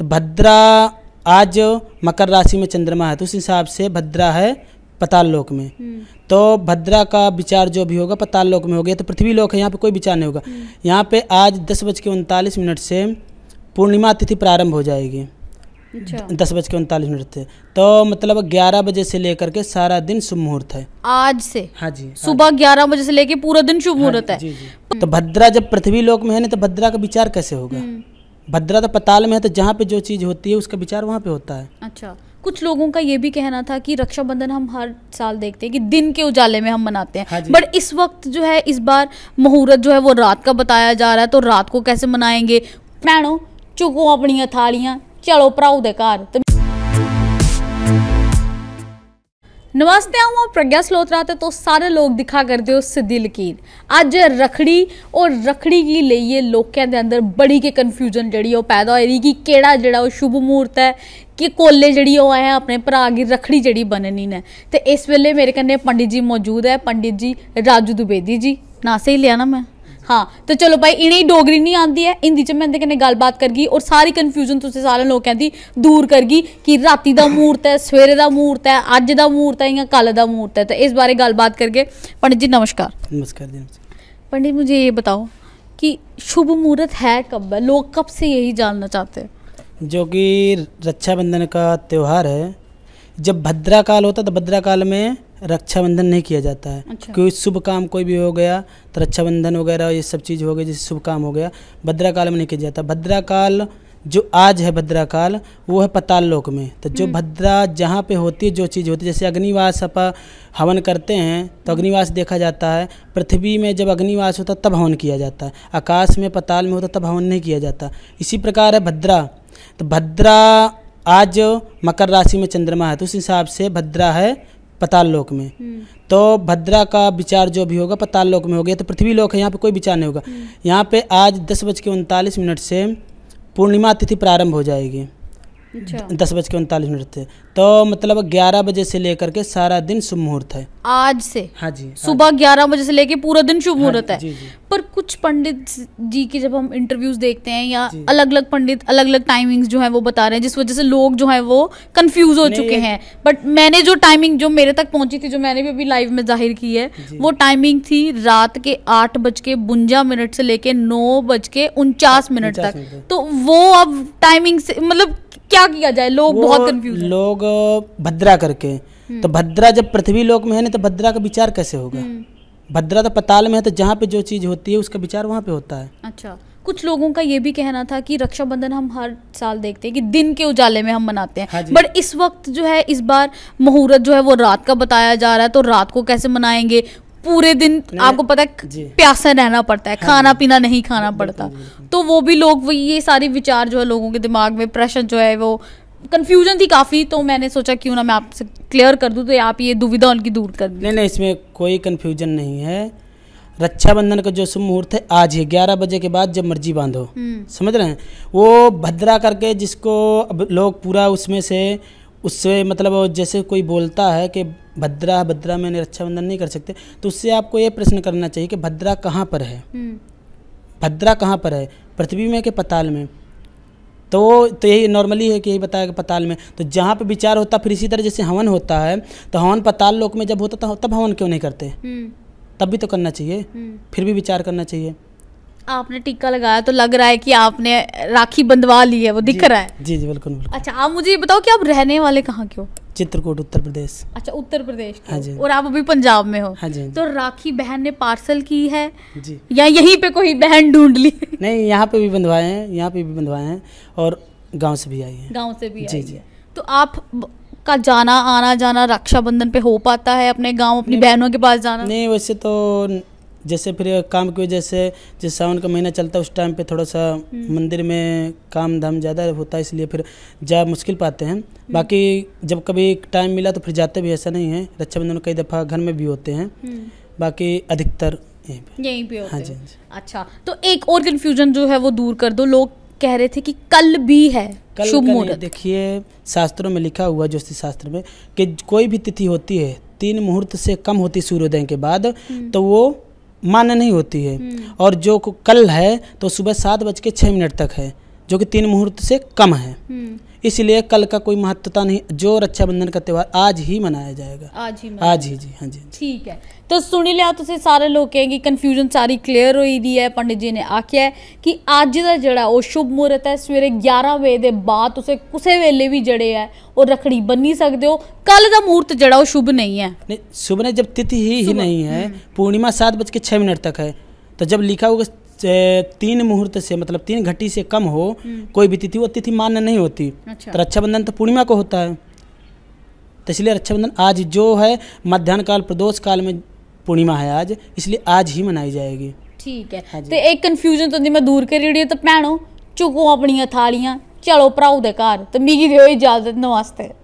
तो भद्रा आज मकर राशि में चंद्रमा है तो उस हिसाब से भद्रा है पताल लोक में हम्म। तो भद्रा का विचार जो भी होगा पताल लोक में हो गया तो पृथ्वी लोक है यहाँ पे कोई विचार नहीं होगा हम्म। यहाँ पे आज दस बज के उनतालीस मिनट से पूर्णिमा तिथि प्रारंभ हो जाएगी अच्छा। दस बज के उनतालीस मिनट से तो मतलब ग्यारह बजे से लेकर के सारा दिन शुभ मुहूर्त है आज से हाँ जी हाँ सुबह ग्यारह बजे से लेके पूरा दिन शुभ हाँ मुहूर्त है तो भद्रा जब पृथ्वी लोक में है ना तो भद्रा का विचार कैसे होगा हम्म। भद्रा तो पताल में है तो जहाँ पे जो चीज़ होती है उसका विचार वहाँ पे होता है अच्छा कुछ लोगों का ये भी कहना था कि रक्षाबंधन हम हर साल देखते हैं कि दिन के उजाले में हम मनाते हैं हाँ बट इस वक्त जो है इस बार मुहूर्त जो है वो रात का बताया जा रहा है तो रात को कैसे मनाएंगे भैनों चुको अपनी थालियां चलो भराऊ दे घर ਨਮਸਤੇ ਆਵਾਂ ਪ੍ਰਗਿਆ ਸਲੋਤਰਾ ਤੇ ਤੋਂ ਸਾਰੇ ਲੋਕ ਦਿਖਾ ਕਰਦੇ ਹੋ ਸਿੱਧੀ ਲਕੀਰ ਅੱਜ ਰਖੜੀ ਔਰ ਰਖੜੀ ਕੀ ਲਈਏ ਲੋਕਾਂ ਦੇ ਅੰਦਰ ਬੜੀ ਕੇ ਕਨਫਿਊਜ਼ਨ ਜਿਹੜੀ ਉਹ ਪੈਦਾ ਹੋਈ ਕਿ ਕਿਹੜਾ ਜਿਹੜਾ ਉਹ ਸ਼ੁਭ ਮੂਰਤ ਹੈ ਕਿ ਕੋਲੇ ਜਿਹੜੀ ਉਹ ਆਇਆ ਆਪਣੇ ਭਰਾ ਦੀ ਰਖੜੀ ਜਿਹੜੀ ਬਣਨੀ ਨੇ ਤੇ ਇਸ ਵੇਲੇ ਮੇਰੇ ਕੰਨੇ ਪੰਡਿਤ ਜੀ ਮੌਜੂਦ ਹੈ ਪੰਡਿਤ ਜੀ ਰਾਜੂ ਦੁਬੇਦੀ ਜੀ ਨਾ ਸਹੀ ਲਿਆ ਨਾ ਮੈਂ हाँ तो चलो भाई इन्हें डोगरी नहीं आंदी है हिंदी च में इं'दे कन्नै गल्लबात करगी और सारी कन्फ्यूजन तुसें सारे लोकें दी दूर करगी कि राती का मूर्त है सवेरे का मूर्त है अज का मूर्त है या कल का मूर्त है तो इस बारे गलबात करके पंडित जी नमस्कार नमस्कार जी पंडित मुझे ये बताओ कि शुभ मुहूर्त है कब है लोग कब से यही जानना चाहते हैं जो कि रक्षाबंधन का त्यौहार है जब भद्रा काल होता तो भद्रा काल में रक्षाबंधन नहीं किया जाता है अच्छा। कोई शुभ काम कोई भी हो गया तो रक्षाबंधन वगैरह ये सब चीज़ हो गई जैसे शुभ काम हो गया भद्राकाल में नहीं किया जाता भद्राकाल जो आज है भद्राकाल वो है पताल लोक में तो जो हम्म। भद्रा जहाँ पे होती है जो चीज़ होती है जैसे अग्निवास अपन हवन करते हैं तो अग्निवास देखा जाता है पृथ्वी में जब अग्निवास होता तब हवन किया जाता है आकाश में पताल में होता तब हवन नहीं किया जाता इसी प्रकार है भद्रा तो भद्रा आज मकर राशि में चंद्रमा है तो उस हिसाब से भद्रा है पताल लोक में हम्म। तो भद्रा का विचार जो भी होगा पताल लोक में हो गया तो पृथ्वी लोक है यहाँ पे कोई विचार नहीं होगा हम्म। यहाँ पे आज दस बज के उनतालीस मिनट से पूर्णिमा तिथि प्रारंभ हो जाएगी अच्छा। दस बज के उनतालीस मिनट थे तो मतलब ग्यारह बजे से लेकर के सारा दिन शुभ मुहूर्त है आज से हाँ जी हाँ सुबह ग्यारह बजे से लेके पूरा दिन शुभ हाँ मुहूर्त हाँ, है जी, जी। पर कुछ पंडित जी के जब हम इंटरव्यूज देखते हैं या अलग अलग पंडित अलग अलग टाइमिंग्स जो है वो बता रहे हैं जिस वजह से लोग जो है वो कंफ्यूज हो चुके हैं बट मैंने जो टाइमिंग जो मेरे तक पहुंची थी जो मैंने भी अभी लाइव में जाहिर की है वो टाइमिंग थी रात के आठ बज के बुंजा मिनट से लेके नौ बज के उनचास मिनट तक तो वो अब टाइमिंग से मतलब क्या किया जाए लोग बहुत कंफ्यूज लोग भद्रा करके हम्म। तो भद्रा जब पृथ्वी लोक में है ना तो भद्रा का विचार कैसे होगा हम्म। भद्रा तो पताल में है तो जहाँ पे जो चीज होती है उसका विचार वहाँ पे होता है अच्छा कुछ लोगों का ये भी कहना था कि रक्षाबंधन हम हर साल देखते हैं कि दिन के उजाले में हम मनाते हैं हाँ बट इस वक्त जो है इस बार मुहूर्त जो है वो रात का बताया जा रहा है तो रात को कैसे मनाएंगे पूरे दिन आपको पता है प्यासा रहना पड़ता है हाँ खाना पीना नहीं खाना पड़ता तो वो भी लोग ये सारे विचार जो है लोगों के दिमाग में प्रश्न जो है वो कन्फ्यूजन थी काफ़ी तो मैंने सोचा क्यों ना मैं आपसे क्लियर कर दूं तो आप ये दुविधा उनकी दूर कर नहीं नहीं इसमें कोई कन्फ्यूजन नहीं है रक्षाबंधन का जो शुभ मुहूर्त है आज है ग्यारह बजे के बाद जब मर्जी बांधो हम्म। समझ रहे हैं वो भद्रा करके जिसको लोग पूरा उसमें से उससे मतलब जैसे कोई बोलता है कि भद्रा भद्रा में रक्षाबंधन नहीं कर सकते तो उससे आपको ये प्रश्न करना चाहिए कि भद्रा कहाँ पर है हम्म। भद्रा कहाँ पर है पृथ्वी में कि पताल में तो तो यही नॉर्मली है कि यही बताया कि पताल में तो जहाँ पे विचार होता फिर इसी तरह जैसे हवन होता है तो हवन पताल लोक में जब होता था तो तब हवन क्यों नहीं करते हम्म। तब भी तो करना चाहिए हम्म। फिर भी विचार करना चाहिए आपने टीका लगाया तो लग रहा है कि आपने राखी बंधवा ली है वो दिख रहा है जी जी बिल्कुल अच्छा आप मुझे बताओ कि आप रहने वाले कहाँ क्यों चित्रकूट उत्तर प्रदेश अच्छा उत्तर प्रदेश हाँ जी और आप अभी पंजाब में हो हाँ, हाँ जी तो राखी बहन ने पार्सल की है जी या यहीं पे कोई बहन ढूंढ ली नहीं यहाँ पे भी बंधवाए हैं यहाँ पे भी बंधवाए हैं और गाँव से भी आई है गाँव से भी जी जी तो आप का जाना आना जाना रक्षाबंधन पे हो पाता है अपने गाँव अपनी बहनों के पास जाना नहीं वैसे तो जैसे फिर काम की वजह से जिस सावन का महीना चलता है उस टाइम पे थोड़ा सा हम्म। मंदिर में काम धाम ज़्यादा होता है इसलिए फिर जा मुश्किल पाते हैं हम्म। बाकी जब कभी टाइम मिला तो फिर जाते भी ऐसा नहीं है रक्षाबंधन कई दफ़ा घर में भी होते हैं हम्म। बाकी अधिकतर यहीं पर यहीं पर हाँ, हाँ जी अच्छा तो एक और कन्फ्यूजन जो है वो दूर कर दो लोग कह रहे थे कि कल भी है शुभ मुहूर्त देखिए शास्त्रों में लिखा हुआ ज्योतिष शास्त्र में कि कोई भी तिथि होती है तीन मुहूर्त से कम होती सूर्योदय के बाद तो वो मान्य नहीं होती है हम्म। और जो कल है तो सुबह सात बज के छः मिनट तक है जो कि तीन मुहूर्त से कम है हम्म। इसलिए कल का कोई महत्वता नहीं जो रक्षाबंधन का त्यौहार आज ही मनाया जाएगा आज ही मनाया आज ही हाँ जी हाँ जी ठीक है तो सुनी लिया तुसें सारे लोकें गी कन्फ्यूजन सारी क्लियर हो ही है पंडित जी ने आख्या है कि अज का जेह्ड़ा ओह् शुभ मुहूर्त है सवेरे ग्यारह बजे के बाद तुसें कुसै वेल्ले बी जेह्ड़े ऐ ओह् रखड़ी बन्नी सकते हो कल का मुहूर्त जेह्ड़ा ओह् शुभ नहीं है नहीं शुभ ने जब तिथि ही, ही नहीं है हम्म। पूर्णिमा सात बज के छः मिनट तक है तो जब लिखा होगा तीन मुहूर्त से मतलब तीन घटी से कम हो हम्म। कोई भी तिथि वो तिथि मान्य नहीं होती अच्छा। तो रक्षाबंधन तो पूर्णिमा को होता है तो इसलिए रक्षाबंधन आज जो है मध्यान्ह काल प्रदोष काल में पूर्णिमा है आज इसलिए आज ही मनाई जाएगी ठीक है हाँ तो एक कंफ्यूजन तो मैं दूर करी ओड़ी तो भैनों चुको अपनी थालियां चलो भराओ दे घर तो मिगी दियो इजाजत नमस्ते